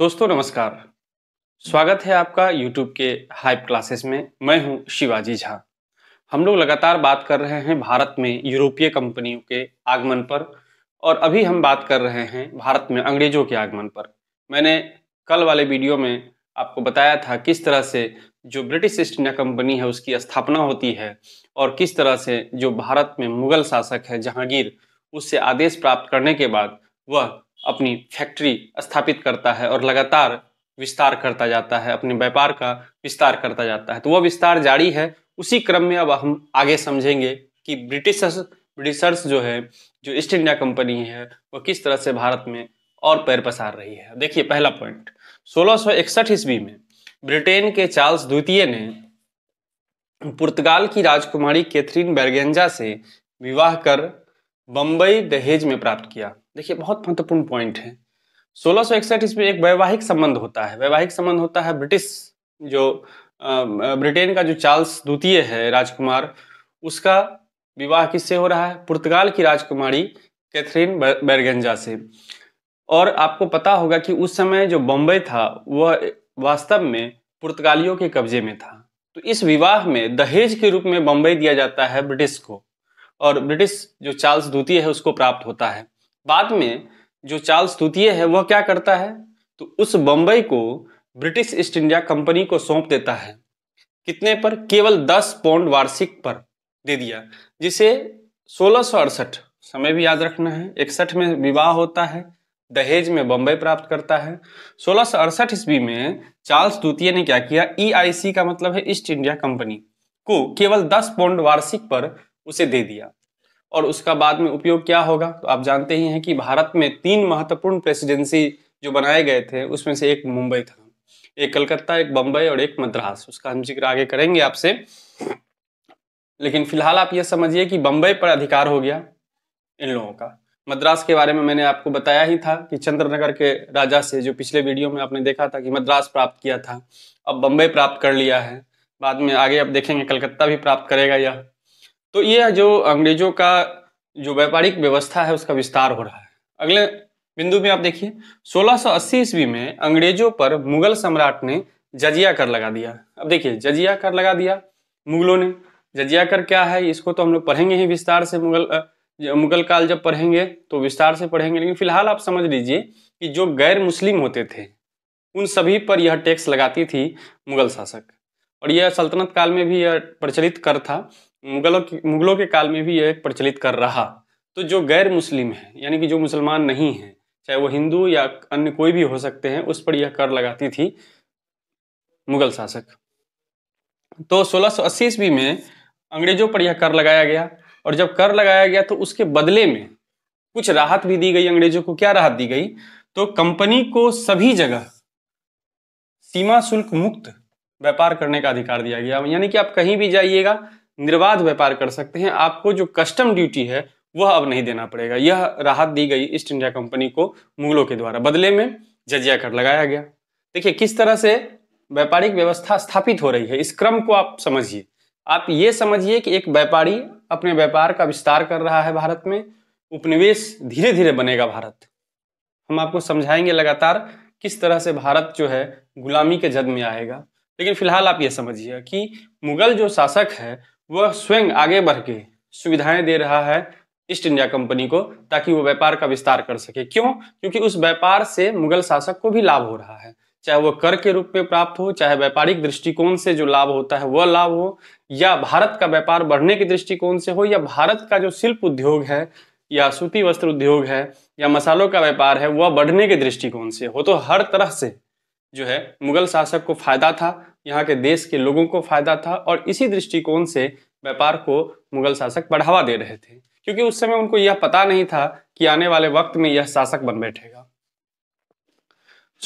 दोस्तों नमस्कार स्वागत है आपका YouTube के हाइप क्लासेस में मैं हूं शिवाजी झा हम लोग लगातार बात कर रहे हैं भारत में यूरोपीय कंपनियों के आगमन पर और अभी हम बात कर रहे हैं भारत में अंग्रेजों के आगमन पर मैंने कल वाले वीडियो में आपको बताया था किस तरह से जो ब्रिटिश ईस्ट इंडिया कंपनी है उसकी स्थापना होती है और किस तरह से जो भारत में मुगल शासक है जहांगीर उससे आदेश प्राप्त करने के बाद वह अपनी फैक्ट्री स्थापित करता है और लगातार विस्तार करता जाता है अपने व्यापार का विस्तार करता जाता है तो वह विस्तार जारी है उसी क्रम में अब हम आगे समझेंगे कि ब्रिटिश ब्रिटिशर्स जो है जो ईस्ट इंडिया कंपनी है वह किस तरह से भारत में और पैर पसार रही है देखिए पहला पॉइंट इकसठ ईस्वी में ब्रिटेन के चार्ल्स द्वितीय ने पुर्तगाल की राजकुमारी कैथरीन बैरगेंजा से विवाह कर बम्बई दहेज में प्राप्त किया देखिए बहुत महत्वपूर्ण पॉइंट है सोलह सौ इकसठ ईस्वी एक वैवाहिक संबंध होता है वैवाहिक संबंध होता है ब्रिटिश जो ब्रिटेन का जो चार्ल्स द्वितीय है राजकुमार उसका विवाह किससे हो रहा है पुर्तगाल की राजकुमारी कैथरीन बैरगेंजा से और आपको पता होगा कि उस समय जो बम्बई था वह वास्तव में पुर्तगालियों के कब्जे में था तो इस विवाह में दहेज के रूप में बम्बई दिया जाता है ब्रिटिश को और ब्रिटिश जो चार्ल्स द्वितीय है उसको प्राप्त होता है बाद में जो चार्ल्स द्वितीय है वह क्या करता है तो उस बम्बई को ब्रिटिश ईस्ट इंडिया कंपनी को सौंप देता है कितने पर केवल 10 पौंड वार्षिक पर दे दिया जिसे सोलह समय भी याद रखना है इकसठ में विवाह होता है दहेज में बम्बई प्राप्त करता है सोलह सौ अड़सठ ईस्वी में चार्ल्स द्वितीय ने क्या किया ईआईसी e का मतलब है ईस्ट इंडिया कंपनी को केवल 10 पौंड वार्षिक पर उसे दे दिया और उसका बाद में उपयोग क्या होगा तो आप जानते ही हैं कि भारत में तीन महत्वपूर्ण प्रेसिडेंसी जो बनाए गए थे उसमें से एक मुंबई था एक कलकत्ता एक बम्बई और एक मद्रास उसका हम जिक्र आगे करेंगे आपसे लेकिन फिलहाल आप यह समझिए कि बम्बई पर अधिकार हो गया इन लोगों का मद्रास के बारे में मैंने आपको बताया ही था कि चंद्रनगर के राजा से जो पिछले वीडियो में आपने देखा था कि मद्रास प्राप्त किया था अब बम्बई प्राप्त कर लिया है बाद में आगे आप देखेंगे कलकत्ता भी प्राप्त करेगा यह तो ये जो अंग्रेजों का जो व्यापारिक व्यवस्था है उसका विस्तार हो रहा है अगले बिंदु में आप देखिए 1680 ईस्वी में अंग्रेजों पर मुगल सम्राट ने जजिया कर लगा दिया अब देखिए जजिया कर लगा दिया मुगलों ने जजिया कर क्या है इसको तो हम लोग पढ़ेंगे ही विस्तार से मुगल मुगल काल जब पढ़ेंगे तो विस्तार से पढ़ेंगे लेकिन फिलहाल आप समझ लीजिए कि जो गैर मुस्लिम होते थे उन सभी पर यह टैक्स लगाती थी मुगल शासक और यह सल्तनत काल में भी यह प्रचलित कर था मुगलों के मुगलों के काल में भी यह प्रचलित कर रहा तो जो गैर मुस्लिम है यानी कि जो मुसलमान नहीं है चाहे वो हिंदू या अन्य कोई भी हो सकते हैं उस पर यह कर लगाती थी मुगल शासक तो 1680 सौ ईस्वी में अंग्रेजों पर यह कर लगाया गया और जब कर लगाया गया तो उसके बदले में कुछ राहत भी दी गई अंग्रेजों को क्या राहत दी गई तो कंपनी को सभी जगह सीमा शुल्क मुक्त व्यापार करने का अधिकार दिया गया यानी कि आप कहीं भी जाइएगा निर्बाध व्यापार कर सकते हैं आपको जो कस्टम ड्यूटी है वह अब नहीं देना पड़ेगा यह राहत दी गई ईस्ट इंडिया कंपनी को मुगलों के द्वारा बदले में जजिया कर लगाया गया देखिए किस तरह से व्यापारिक व्यवस्था स्थापित हो रही है इस क्रम को आप समझिए आप ये समझिए कि एक व्यापारी अपने व्यापार का विस्तार कर रहा है भारत में उपनिवेश धीरे धीरे बनेगा भारत हम आपको समझाएंगे लगातार किस तरह से भारत जो है गुलामी के जद में आएगा लेकिन फिलहाल आप ये समझिए कि मुगल जो शासक है वह स्वयं आगे बढ़ के सुविधाएं दे रहा है ईस्ट इंडिया कंपनी को ताकि वो व्यापार का विस्तार कर सके क्यों क्योंकि उस व्यापार से मुगल शासक को भी लाभ हो रहा है चाहे वह कर के रूप में प्राप्त हो चाहे व्यापारिक दृष्टिकोण से जो लाभ होता है वह लाभ हो या भारत का व्यापार बढ़ने के दृष्टिकोण से हो या भारत का जो शिल्प उद्योग है या सूती वस्त्र उद्योग है या मसालों का व्यापार है वह बढ़ने के दृष्टिकोण से हो तो हर तरह से जो है मुगल शासक को फायदा था यहाँ के देश के लोगों को फायदा था और इसी दृष्टिकोण से व्यापार को मुगल शासक बढ़ावा दे रहे थे क्योंकि उस समय उनको यह पता नहीं था कि आने वाले वक्त में यह शासक बन बैठेगा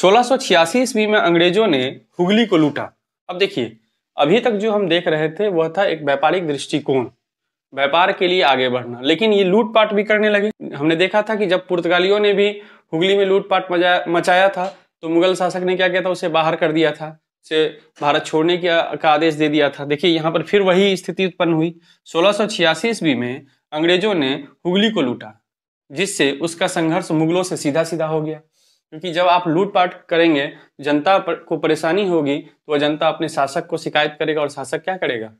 सोलह ईस्वी में अंग्रेजों ने हुगली को लूटा अब देखिए अभी तक जो हम देख रहे थे वह था एक व्यापारिक दृष्टिकोण व्यापार के लिए आगे बढ़ना लेकिन ये लूटपाट भी करने लगे हमने देखा था कि जब पुर्तगालियों ने भी हुगली में लूटपाट मचाया था तो मुगल शासक ने क्या किया था उसे बाहर कर दिया था से भारत छोड़ने के का आदेश दे दिया था देखिए यहाँ पर फिर वही स्थिति उत्पन्न हुई सोलह सौ ईस्वी में अंग्रेजों ने हुगली को लूटा जिससे उसका संघर्ष मुगलों से सीधा सीधा हो गया क्योंकि जब आप लूटपाट करेंगे जनता पर, को परेशानी होगी तो वह जनता अपने शासक को शिकायत करेगा और शासक क्या करेगा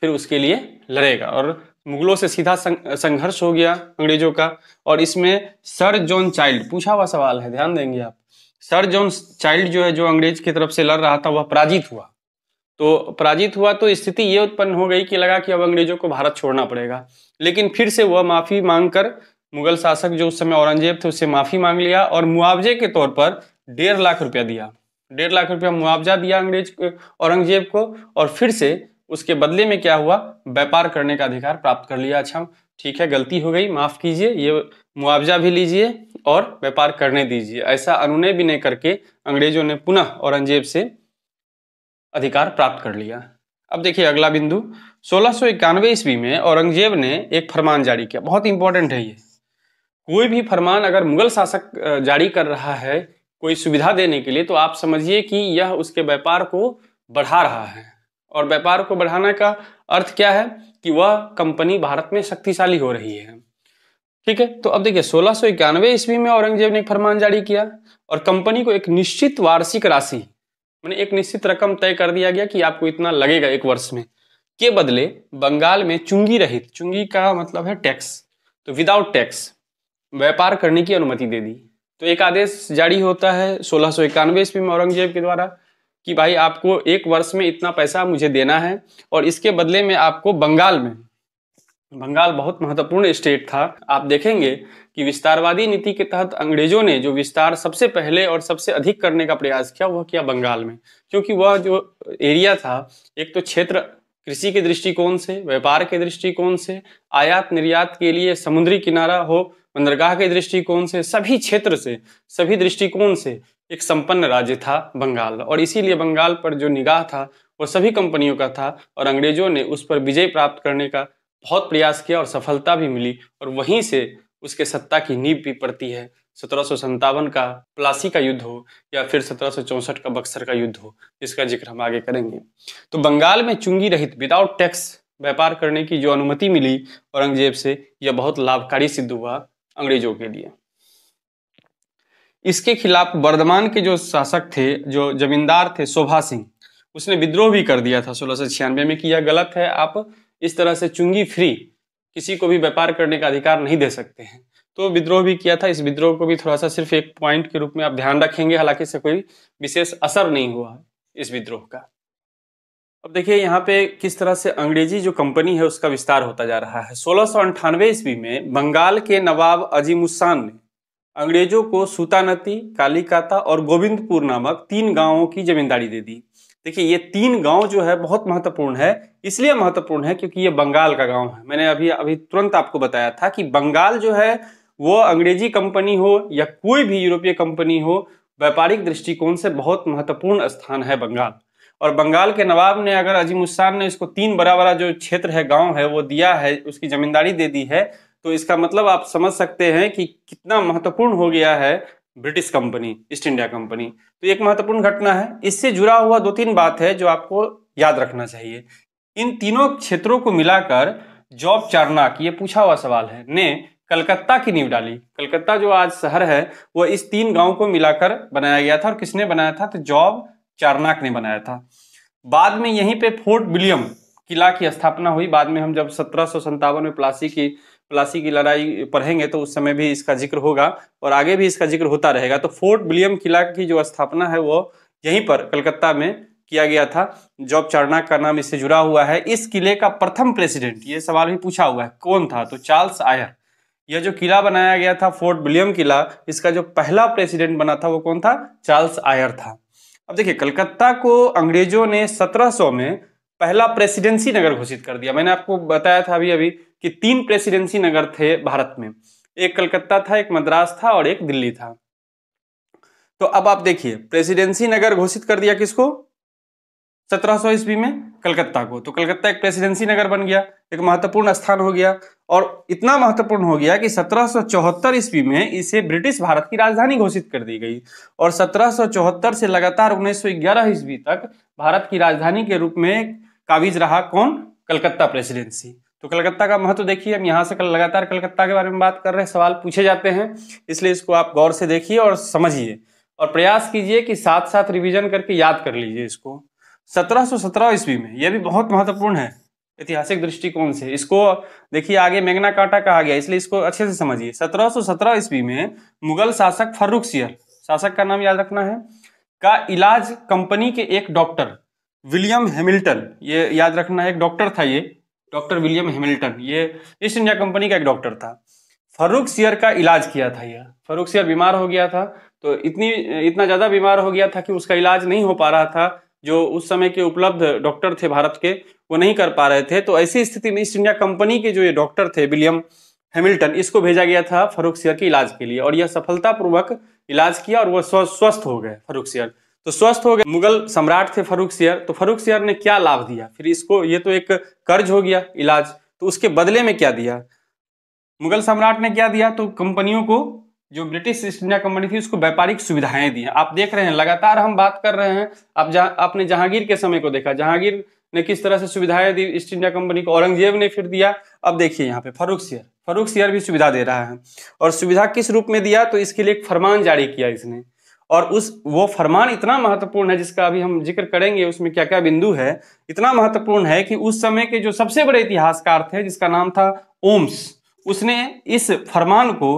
फिर उसके लिए लड़ेगा और मुगलों से सीधा संघर्ष हो गया अंग्रेजों का और इसमें सर जॉन चाइल्ड पूछा हुआ सवाल है ध्यान देंगे आप सर जॉन चाइल्ड जो है जो अंग्रेज की तरफ से लड़ रहा था वह पराजित हुआ तो पराजित हुआ तो स्थिति ये उत्पन्न हो गई कि लगा कि अब अंग्रेजों को भारत छोड़ना पड़ेगा लेकिन फिर से वह माफी मांगकर मुगल शासक जो उस समय औरंगजेब थे उससे माफी मांग लिया और मुआवजे के तौर पर डेढ़ लाख रुपया दिया डेढ़ लाख रुपया मुआवजा दिया अंग्रेज औरंगजेब को और फिर से उसके बदले में क्या हुआ व्यापार करने का अधिकार प्राप्त कर लिया अच्छा ठीक है गलती हो गई माफ कीजिए ये मुआवजा भी लीजिए और व्यापार करने दीजिए ऐसा अनुनय भी नहीं करके अंग्रेजों ने पुनः औरंगजेब से अधिकार प्राप्त कर लिया अब देखिए अगला बिंदु सोलह सौ इक्यानवे ईस्वी में औरंगजेब ने एक फरमान जारी किया बहुत इंपॉर्टेंट है ये कोई भी फरमान अगर मुगल शासक जारी कर रहा है कोई सुविधा देने के लिए तो आप समझिए कि यह उसके व्यापार को बढ़ा रहा है और व्यापार को बढ़ाने का अर्थ क्या है कि वह कंपनी भारत में शक्तिशाली हो रही है ठीक है तो अब देखिए सोलह सौ इक्यानवे ईस्वी में औरंगजेब ने फरमान जारी किया और कंपनी को एक निश्चित वार्षिक राशि मैंने एक निश्चित रकम तय कर दिया गया कि आपको इतना लगेगा एक वर्ष में के बदले बंगाल में चुंगी रहित चुंगी का मतलब है टैक्स तो विदाउट टैक्स व्यापार करने की अनुमति दे दी तो एक आदेश जारी होता है सोलह सौ इक्यानवे ईस्वी में औरंगजेब के द्वारा कि भाई आपको एक वर्ष में इतना पैसा मुझे देना है और इसके बदले में आपको बंगाल में बंगाल बहुत महत्वपूर्ण स्टेट था आप देखेंगे कि विस्तारवादी नीति के तहत अंग्रेजों ने जो विस्तार सबसे पहले और सबसे अधिक करने का प्रयास किया वह किया बंगाल में क्योंकि वह जो एरिया था एक तो क्षेत्र कृषि के दृष्टिकोण से व्यापार के दृष्टिकोण से आयात निर्यात के लिए समुद्री किनारा हो बंदरगाह के दृष्टिकोण से सभी क्षेत्र से सभी दृष्टिकोण से एक संपन्न राज्य था बंगाल और इसीलिए बंगाल पर जो निगाह था वो सभी कंपनियों का था और अंग्रेजों ने उस पर विजय प्राप्त करने का बहुत प्रयास किया और सफलता भी मिली और वहीं से उसके सत्ता की नींव भी पड़ती है सत्रह का प्लासी का युद्ध हो या फिर सत्रह का बक्सर का युद्ध हो जिसका जिक्र हम आगे करेंगे तो बंगाल में चुंगी रहित विदाउट टैक्स व्यापार करने की जो अनुमति मिली औरंगजेब से यह बहुत लाभकारी सिद्ध हुआ अंग्रेजों के लिए इसके खिलाफ वर्धमान के जो शासक थे जो जमींदार थे शोभा सिंह उसने विद्रोह भी कर दिया था सोलह में कि यह गलत है आप इस तरह से चुंगी फ्री किसी को भी व्यापार करने का अधिकार नहीं दे सकते हैं तो विद्रोह भी किया था इस विद्रोह को भी थोड़ा सा सिर्फ एक पॉइंट के रूप में आप ध्यान रखेंगे हालांकि इससे कोई विशेष असर नहीं हुआ इस विद्रोह का अब देखिए यहाँ पे किस तरह से अंग्रेजी जो कंपनी है उसका विस्तार होता जा रहा है सोलह अंठानवे ईस्वी में बंगाल के नवाब अजीमुस्सान ने अंग्रेजों को सूतानती कालीकाता और गोविंदपुर नामक तीन गांवों की जमींदारी दे दी देखिए ये तीन गांव जो है बहुत महत्वपूर्ण है इसलिए महत्वपूर्ण है क्योंकि ये बंगाल का गांव है मैंने अभी अभी तुरंत आपको बताया था कि बंगाल जो है वो अंग्रेजी कंपनी हो या कोई भी यूरोपीय कंपनी हो व्यापारिक दृष्टिकोण से बहुत महत्वपूर्ण स्थान है बंगाल और बंगाल के नवाब ने अगर अजीम उस्सान ने इसको तीन बड़ा बड़ा जो क्षेत्र है गाँव है वो दिया है उसकी जमींदारी दे दी है तो इसका मतलब आप समझ सकते हैं कि कितना महत्वपूर्ण हो गया है British company East India company तो एक महत्वपूर्ण घटना है इससे जुड़ा हुआ दो तीन बात है जो आपको याद रखना चाहिए इन तीनों क्षेत्रों को मिलाकर जॉब चारनाक ये पूछा हुआ सवाल है ने कलकत्ता की नींव डाली कलकत्ता जो आज शहर है वह इस तीन गांव को मिलाकर बनाया गया था और किसने बनाया था तो जॉब चारनाक ने बनाया था बाद में यहीं पे फोर्ट विलियम किला की स्थापना हुई बाद में हम जब सत्रह में प्लासी की प्लासी की लड़ाई पढ़ेंगे तो उस समय भी इसका जिक्र होगा और आगे भी इसका जिक्र होता रहेगा तो फोर्ट विलियम किला की जो स्थापना है वो यहीं पर कलकत्ता में किया गया था जॉब चार्नाक का नाम इससे जुड़ा हुआ है इस किले का प्रथम प्रेसिडेंट ये सवाल भी पूछा हुआ है कौन था तो चार्ल्स आयर यह जो किला बनाया गया था फोर्ट विलियम किला इसका जो पहला प्रेसिडेंट बना था वो कौन था चार्ल्स आयर था अब देखिए कलकत्ता को अंग्रेजों ने 1700 में पहला प्रेसिडेंसी नगर घोषित कर दिया मैंने आपको बताया था अभी अभी कि तीन प्रेसिडेंसी नगर थे भारत में एक कलकत्ता था एक मद्रास था और एक दिल्ली था तो अब आप देखिए प्रेसिडेंसी नगर घोषित कर दिया किसको सत्रह सौ ईस्वी में कलकत्ता को तो कलकत्ता एक प्रेसिडेंसी नगर बन गया एक महत्वपूर्ण स्थान हो गया और इतना महत्वपूर्ण हो गया कि सत्रह चौहत्तर ईस्वी में इसे ब्रिटिश भारत की राजधानी घोषित कर दी गई और सत्रह सौ चौहत्तर से लगातार उन्नीस सौ ग्यारह ईस्वी तक भारत की राजधानी के रूप में काबिज रहा कौन कलकत्ता प्रेसिडेंसी तो कलकत्ता का महत्व देखिए हम यहाँ से कल लगातार कलकत्ता के बारे में बात कर रहे हैं सवाल पूछे जाते हैं इसलिए इसको आप गौर से देखिए और समझिए और प्रयास कीजिए कि साथ साथ रिवीजन करके याद कर लीजिए इसको 1717 ईस्वी में यह भी बहुत महत्वपूर्ण है ऐतिहासिक दृष्टिकोण से इसको देखिए आगे मेघना काटा कहा गया इसलिए इसको अच्छे से समझिए सत्रह ईस्वी में मुगल शासक फर्रुख सियर शासक का नाम याद रखना है का इलाज कंपनी के एक डॉक्टर विलियम हैमिल्टन ये याद रखना है एक डॉक्टर था ये डॉक्टर विलियम हेमिल्टन ये ईस्ट इंडिया कंपनी का एक डॉक्टर था फरूक सियर का इलाज किया था यह फरूक सियर बीमार हो गया था तो इतनी इतना ज़्यादा बीमार हो गया था कि उसका इलाज नहीं हो पा रहा था जो उस समय के उपलब्ध डॉक्टर थे भारत के वो नहीं कर पा रहे थे तो ऐसी स्थिति में ईस्ट इंडिया कंपनी के जो ये डॉक्टर थे विलियम हैमिल्टन इसको भेजा गया था फरूख सियर के इलाज के लिए और यह सफलतापूर्वक इलाज किया और वह स्वस्थ हो गए फरूख सियर तो स्वस्थ हो गए मुगल सम्राट थे फरूख सियर तो फरूख सियर ने क्या लाभ दिया फिर इसको ये तो एक कर्ज हो गया इलाज तो उसके बदले में क्या दिया मुगल सम्राट ने क्या दिया तो कंपनियों को जो ब्रिटिश ईस्ट इंडिया कंपनी थी उसको व्यापारिक सुविधाएं दी आप देख रहे हैं लगातार हम बात कर रहे हैं आप जा, आपने जहांगीर के समय को देखा जहांगीर ने किस तरह से सुविधाएं दी ईस्ट इंडिया कंपनी को औरंगजेब ने फिर दिया अब देखिए यहाँ पे फरूख सियर फरूख सियर भी सुविधा दे रहा है और सुविधा किस रूप में दिया तो इसके लिए एक फरमान जारी किया इसने और उस वो फरमान इतना महत्वपूर्ण है जिसका अभी हम जिक्र करेंगे उसमें क्या क्या बिंदु है इतना महत्वपूर्ण है कि उस समय के जो सबसे बड़े इतिहासकार थे जिसका नाम था ओम्स उसने इस फरमान को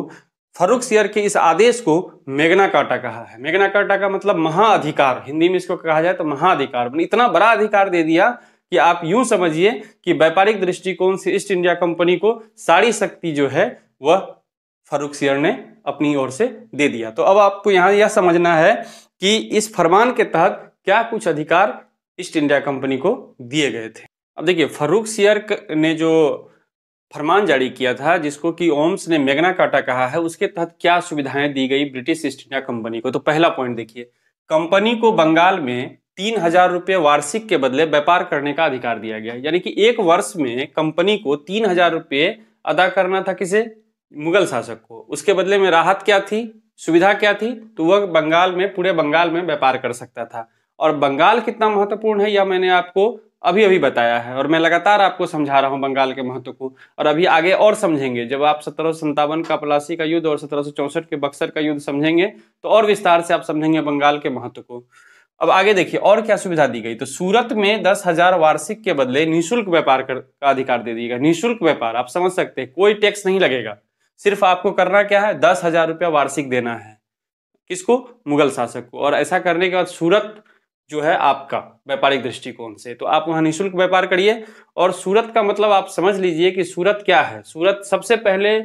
फरुख सियर के इस आदेश को मेघना काटा कहा है मेघना काटा का मतलब महाअधिकार हिंदी में इसको कहा जाए तो महाअधिकार मतलब इतना बड़ा अधिकार दे दिया कि आप यूं समझिए कि व्यापारिक दृष्टिकोण से ईस्ट इंडिया कंपनी को सारी शक्ति जो है वह फरुख सियर ने अपनी ओर से दे दिया तो अब आपको यहाँ यह समझना है कि इस फरमान के तहत क्या कुछ अधिकार ईस्ट इंडिया कंपनी को दिए गए थे अब देखिए फरूख सियर ने जो फरमान जारी किया था जिसको कि ओम्स ने मेगना काटा कहा है उसके तहत क्या सुविधाएं दी गई ब्रिटिश ईस्ट इंडिया कंपनी को तो पहला पॉइंट देखिए कंपनी को बंगाल में तीन हजार रुपये वार्षिक के बदले व्यापार करने का अधिकार दिया गया यानी कि एक वर्ष में कंपनी को तीन हजार रुपये अदा करना था किसे मुगल शासक को उसके बदले में राहत क्या थी सुविधा क्या थी तो वह बंगाल में पूरे बंगाल में व्यापार कर सकता था और बंगाल कितना महत्वपूर्ण है यह मैंने आपको अभी अभी बताया है और मैं लगातार आपको समझा रहा हूँ बंगाल के महत्व को और अभी आगे और समझेंगे जब आप सत्रह सौ का पलासी का युद्ध और सत्रह के बक्सर का युद्ध समझेंगे तो और विस्तार से आप समझेंगे बंगाल के महत्व को अब आगे देखिए और क्या सुविधा दी गई तो सूरत में दस हजार वार्षिक के बदले निःशुल्क व्यापार का अधिकार दे दिएगा निःशुल्क व्यापार आप समझ सकते हैं कोई टैक्स नहीं लगेगा सिर्फ आपको करना क्या है दस हजार रुपया वार्षिक देना है किसको मुगल शासक को और ऐसा करने के बाद सूरत जो है आपका व्यापारिक दृष्टिकोण से तो आप वहां निःशुल्क व्यापार करिए और सूरत का मतलब आप समझ लीजिए कि सूरत क्या है सूरत सबसे पहले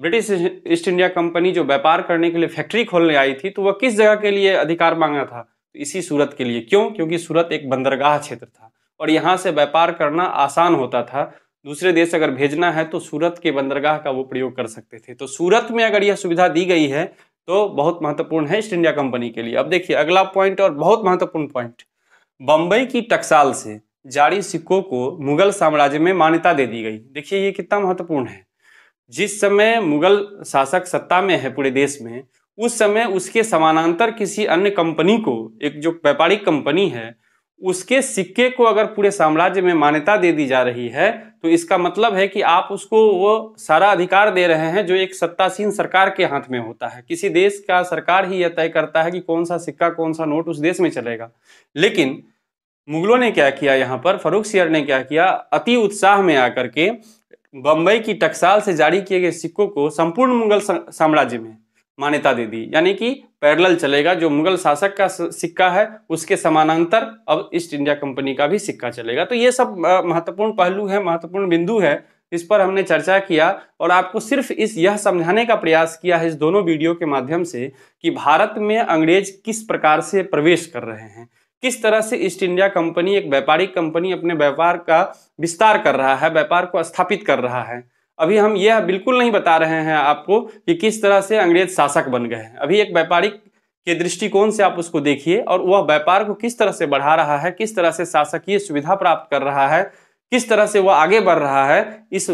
ब्रिटिश ईस्ट इंडिया कंपनी जो व्यापार करने के लिए फैक्ट्री खोलने आई थी तो वह किस जगह के लिए अधिकार मांगा था इसी सूरत के लिए क्यों क्योंकि सूरत एक बंदरगाह क्षेत्र था और यहाँ से व्यापार करना आसान होता था दूसरे देश अगर भेजना है तो सूरत के बंदरगाह का वो प्रयोग कर सकते थे तो सूरत में अगर यह सुविधा दी गई है तो बहुत महत्वपूर्ण है ईस्ट इंडिया कंपनी के लिए अब देखिए अगला पॉइंट और बहुत महत्वपूर्ण पॉइंट बम्बई की टकसाल से जारी सिक्कों को मुगल साम्राज्य में मान्यता दे दी गई देखिए ये कितना महत्वपूर्ण है जिस समय मुगल शासक सत्ता में है पूरे देश में उस समय उसके समानांतर किसी अन्य कंपनी को एक जो व्यापारिक कंपनी है उसके सिक्के को अगर पूरे साम्राज्य में मान्यता दे दी जा रही है तो इसका मतलब है कि आप उसको वो सारा अधिकार दे रहे हैं जो एक सत्तासीन सरकार के हाथ में होता है किसी देश का सरकार ही यह तय करता है कि कौन सा सिक्का कौन सा नोट उस देश में चलेगा लेकिन मुगलों ने क्या किया यहाँ पर फरूख सियर ने क्या किया अति उत्साह में आकर के बम्बई की टकसाल से जारी किए गए सिक्कों को संपूर्ण मुगल साम्राज्य में मान्यता दे दी यानी कि पैरेलल चलेगा जो मुगल शासक का सिक्का है उसके समानांतर अब ईस्ट इंडिया कंपनी का भी सिक्का चलेगा तो ये सब महत्वपूर्ण पहलू है महत्वपूर्ण बिंदु है इस पर हमने चर्चा किया और आपको सिर्फ इस यह समझाने का प्रयास किया है इस दोनों वीडियो के माध्यम से कि भारत में अंग्रेज किस प्रकार से प्रवेश कर रहे हैं किस तरह से ईस्ट इंडिया कंपनी एक व्यापारिक कंपनी अपने व्यापार का विस्तार कर रहा है व्यापार को स्थापित कर रहा है अभी हम यह बिल्कुल नहीं बता रहे हैं आपको कि किस तरह से अंग्रेज शासक बन गए हैं अभी एक व्यापारिक के दृष्टिकोण से आप उसको देखिए और वह व्यापार को किस तरह से बढ़ा रहा है किस तरह से शासकीय सुविधा प्राप्त कर रहा है किस तरह से वह आगे बढ़ रहा है इस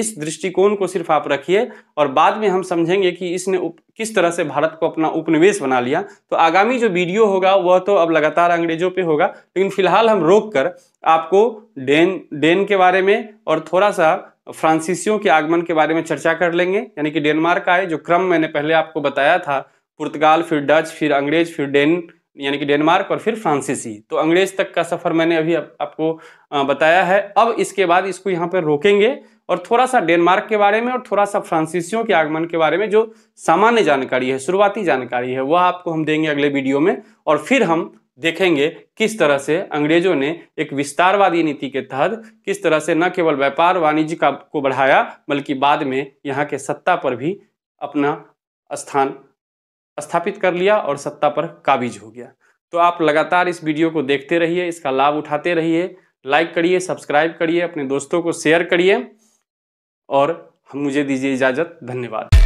इस दृष्टिकोण को सिर्फ आप रखिए और बाद में हम समझेंगे कि इसने उप, किस तरह से भारत को अपना उपनिवेश बना लिया तो आगामी जो वीडियो होगा वह तो अब लगातार अंग्रेजों पे होगा लेकिन फिलहाल हम रोक कर आपको डेन डेन के बारे में और थोड़ा सा फ्रांसीसियों के आगमन के बारे में चर्चा कर लेंगे यानी कि डेनमार्क आए जो क्रम मैंने पहले आपको बताया था पुर्तगाल फिर डच फिर अंग्रेज फिर डेन यानी कि डेनमार्क और फिर फ्रांसीसी तो अंग्रेज तक का सफ़र मैंने अभी आप, आपको बताया है अब इसके बाद इसको यहाँ पर रोकेंगे और थोड़ा सा डेनमार्क के बारे में और थोड़ा सा फ्रांसीसियों के आगमन के बारे में जो सामान्य जानकारी है शुरुआती जानकारी है वह आपको हम देंगे अगले वीडियो में और फिर हम देखेंगे किस तरह से अंग्रेजों ने एक विस्तारवादी नीति के तहत किस तरह से न केवल व्यापार वाणिज्य का को बढ़ाया बल्कि बाद में यहाँ के सत्ता पर भी अपना स्थान स्थापित कर लिया और सत्ता पर काबिज हो गया तो आप लगातार इस वीडियो को देखते रहिए इसका लाभ उठाते रहिए लाइक करिए सब्सक्राइब करिए अपने दोस्तों को शेयर करिए और मुझे दीजिए इजाज़त धन्यवाद